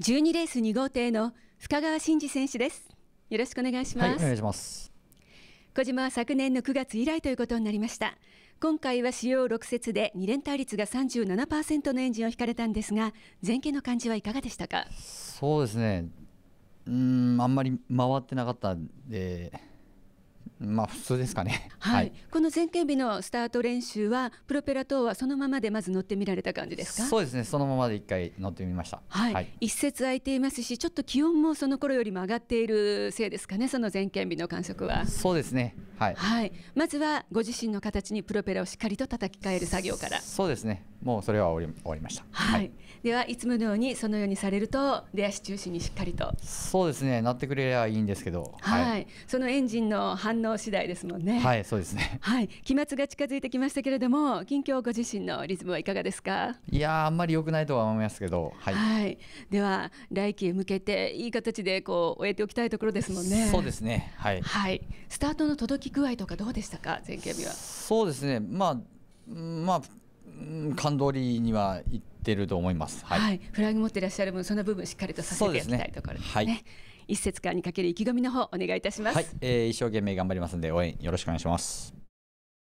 12レース2号艇の深川真嗣選手ですよろしくお願いします、はい、お願いします小島は昨年の9月以来ということになりました今回は使用6節で2連対率が37%のエンジンを引かれたんですが前傾の感じはいかがでしたかそうですねうんあんまり回ってなかったんでまあ普通ですかね、はい。この前傾日のスタート練習はプロペラ等はそのままでまず乗ってみられた感じですか。そうですね。そのままで一回乗ってみました。はい。はい、一節空いていますし、ちょっと気温もその頃よりも上がっているせいですかね。その前傾日の観測は。そうですね。はい。はい。まずはご自身の形にプロペラをしっかりと叩き替える作業から。そうですね。もうそれは終わり終わりました。はい。ではいつものようにそのようにされると出足中心にしっかりと。そうですね。なってくれりゃいいんですけど。はい。そのエンジンの反応能次第ですもんね。はい、そうですね。はい、期末が近づいてきましたけれども、近況ご自身のリズムはいかがですか。いやあんまり良くないとは思いますけど、はい。はい、では来期へ向けていい形でこう終えておきたいところですもんね。そうですね。はい。はい、スタートの届き具合とかどうでしたか、前日は。そうですね。まあまあ感動りにはいってると思います。はい、はい、フラグ持ってらっしゃる分、その部分しっかりとさせていきたいところですね。一節間にかける意気込みの方お願いいたします、はい、えー、一生懸命頑張りますので応援よろしくお願いします